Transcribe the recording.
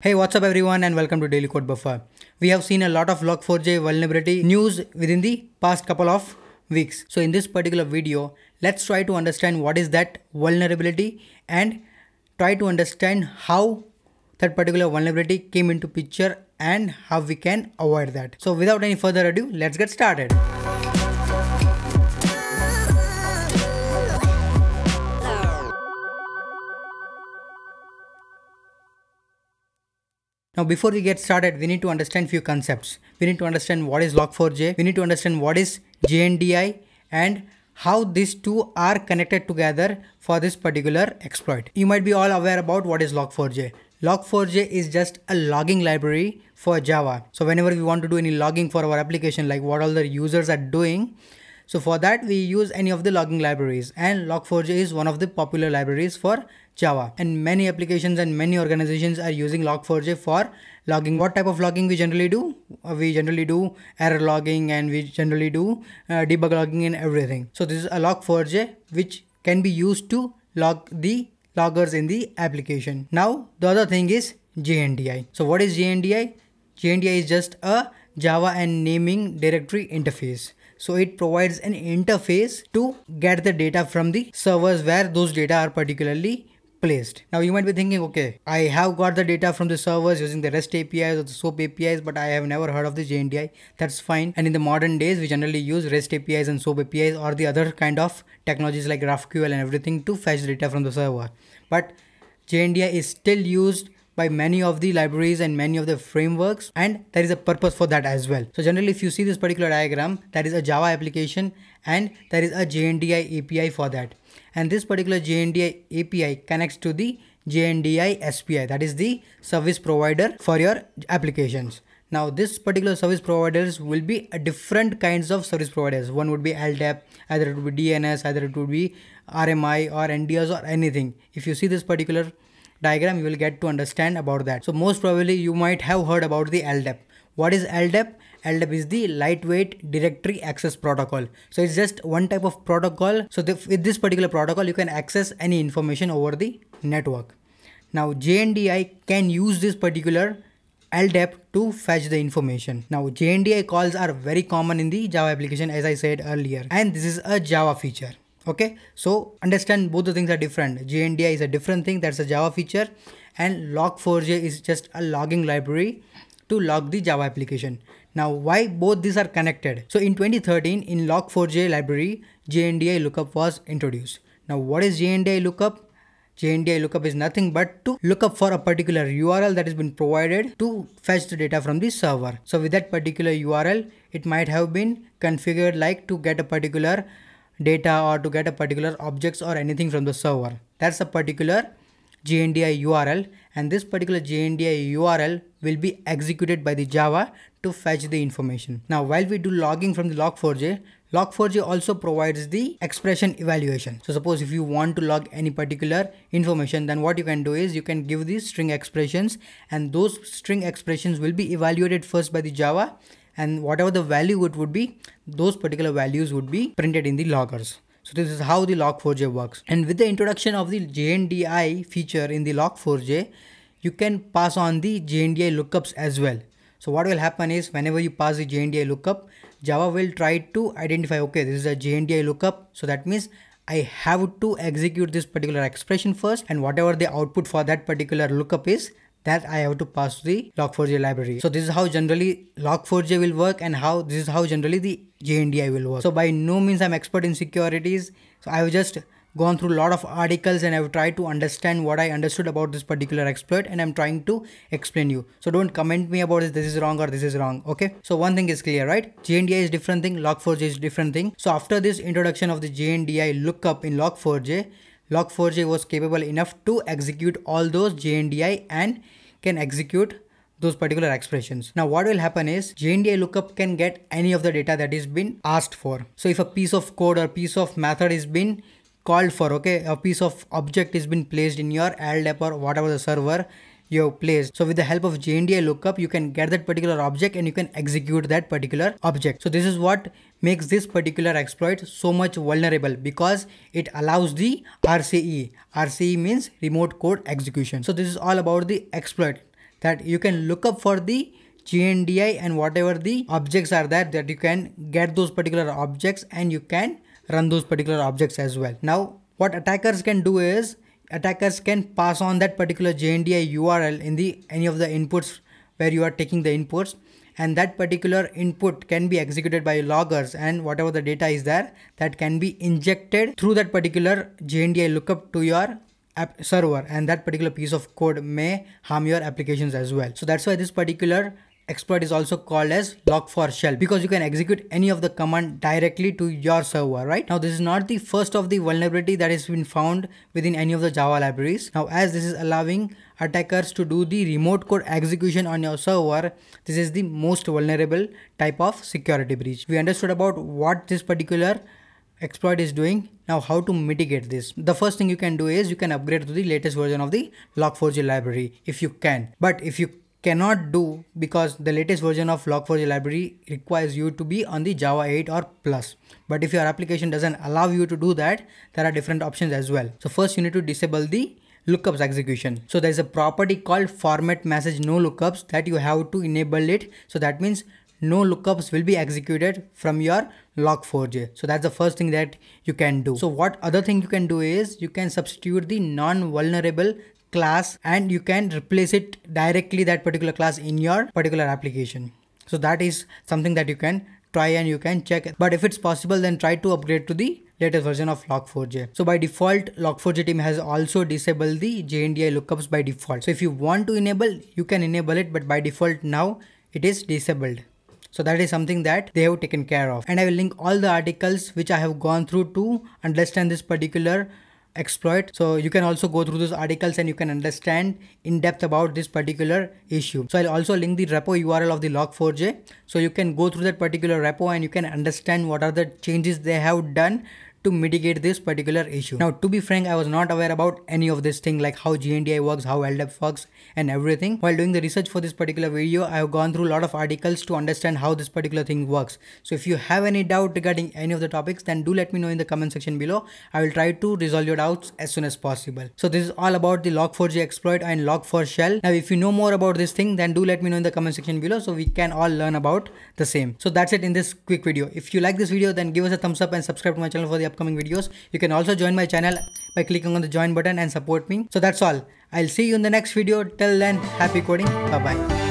Hey, what's up everyone and welcome to Daily Code Buffer. We have seen a lot of Log4j vulnerability news within the past couple of weeks. So in this particular video, let's try to understand what is that vulnerability and try to understand how that particular vulnerability came into picture and how we can avoid that. So without any further ado, let's get started. Now before we get started, we need to understand few concepts. We need to understand what is log4j, we need to understand what is JNDI and how these two are connected together for this particular exploit. You might be all aware about what is log4j. Log4j is just a logging library for Java. So whenever we want to do any logging for our application, like what all the users are doing, so for that we use any of the logging libraries and log4j is one of the popular libraries for Java. And many applications and many organizations are using Log4j for logging. What type of logging we generally do? Uh, we generally do error logging and we generally do uh, debug logging and everything. So this is a Log4j which can be used to log the loggers in the application. Now the other thing is GNDI. So what is GNDI? GNDI is just a Java and naming directory interface. So it provides an interface to get the data from the servers where those data are particularly placed. Now you might be thinking, okay, I have got the data from the servers using the REST APIs or the SOAP APIs, but I have never heard of the JNDI. That's fine. And in the modern days, we generally use REST APIs and SOAP APIs or the other kind of technologies like GraphQL and everything to fetch data from the server. But JNDI is still used by many of the libraries and many of the frameworks and there is a purpose for that as well. So generally if you see this particular diagram, that is a Java application and there is a JNDI API for that and this particular JNDI API connects to the JNDI SPI that is the service provider for your applications. Now this particular service providers will be different kinds of service providers. One would be LDAP, either it would be DNS, either it would be RMI or NDS or anything. If you see this particular diagram, you will get to understand about that. So most probably you might have heard about the LDAP. What is LDAP? LDAP is the lightweight directory access protocol. So it's just one type of protocol. So the, with this particular protocol, you can access any information over the network. Now JNDI can use this particular LDAP to fetch the information. Now JNDI calls are very common in the Java application as I said earlier and this is a Java feature. Okay, so understand both the things are different. JNDI is a different thing that's a Java feature and log4j is just a logging library to log the Java application. Now why both these are connected? So in 2013 in log4j library JNDI lookup was introduced. Now what is JNDI lookup? JNDI lookup is nothing but to look up for a particular URL that has been provided to fetch the data from the server. So with that particular URL, it might have been configured like to get a particular data or to get a particular objects or anything from the server. That's a particular JNDI URL and this particular JNDI URL will be executed by the Java to fetch the information. Now while we do logging from the log4j, log4j also provides the expression evaluation. So suppose if you want to log any particular information then what you can do is you can give these string expressions and those string expressions will be evaluated first by the Java and whatever the value it would be, those particular values would be printed in the loggers. So this is how the Log4j works. And with the introduction of the JNDI feature in the Log4j, you can pass on the JNDI lookups as well. So what will happen is whenever you pass the JNDI lookup, Java will try to identify, okay, this is a JNDI lookup. So that means I have to execute this particular expression first and whatever the output for that particular lookup is, that I have to pass the log4j library. So this is how generally log4j will work and how this is how generally the JNDI will work. So by no means I'm expert in securities. So I have just gone through a lot of articles and I've tried to understand what I understood about this particular exploit and I'm trying to explain you. So don't comment me about this, this is wrong or this is wrong. Okay. So one thing is clear, right? JNDI is different thing, log4j is different thing. So after this introduction of the JNDI lookup in log4j, Log4j was capable enough to execute all those JNDI and can execute those particular expressions. Now what will happen is JNDI lookup can get any of the data that is been asked for. So if a piece of code or piece of method is been called for, okay, a piece of object is been placed in your LDAP or whatever the server your place. So with the help of JNDI lookup, you can get that particular object and you can execute that particular object. So this is what makes this particular exploit so much vulnerable because it allows the RCE. RCE means remote code execution. So this is all about the exploit that you can look up for the GNDI and whatever the objects are there that you can get those particular objects and you can run those particular objects as well. Now what attackers can do is attackers can pass on that particular JNDI URL in the any of the inputs where you are taking the inputs and that particular input can be executed by loggers and whatever the data is there that can be injected through that particular JNDI lookup to your app server and that particular piece of code may harm your applications as well. So that's why this particular exploit is also called as log for shell because you can execute any of the command directly to your server right now this is not the first of the vulnerability that has been found within any of the java libraries now as this is allowing attackers to do the remote code execution on your server this is the most vulnerable type of security breach we understood about what this particular exploit is doing now how to mitigate this the first thing you can do is you can upgrade to the latest version of the log4j library if you can but if you cannot do because the latest version of Log4j library requires you to be on the Java 8 or plus. But if your application doesn't allow you to do that, there are different options as well. So first you need to disable the lookups execution. So there's a property called format message no lookups that you have to enable it. So that means no lookups will be executed from your log4j. So that's the first thing that you can do. So what other thing you can do is you can substitute the non-vulnerable class and you can replace it directly that particular class in your particular application. So that is something that you can try and you can check. But if it's possible, then try to upgrade to the latest version of Log4j. So by default, Log4j team has also disabled the JNDI lookups by default. So if you want to enable, you can enable it, but by default now it is disabled. So that is something that they have taken care of. And I will link all the articles which I have gone through to understand this particular exploit. So you can also go through those articles and you can understand in depth about this particular issue. So I'll also link the repo URL of the log4j. So you can go through that particular repo and you can understand what are the changes they have done to mitigate this particular issue. Now, to be frank, I was not aware about any of this thing like how GNDI works, how LDAP works and everything. While doing the research for this particular video, I have gone through a lot of articles to understand how this particular thing works. So if you have any doubt regarding any of the topics, then do let me know in the comment section below. I will try to resolve your doubts as soon as possible. So this is all about the log4j exploit and log4shell. Now, if you know more about this thing, then do let me know in the comment section below so we can all learn about the same. So that's it in this quick video. If you like this video, then give us a thumbs up and subscribe to my channel for the upcoming upcoming videos. You can also join my channel by clicking on the join button and support me. So that's all. I'll see you in the next video. Till then, happy coding. Bye-bye.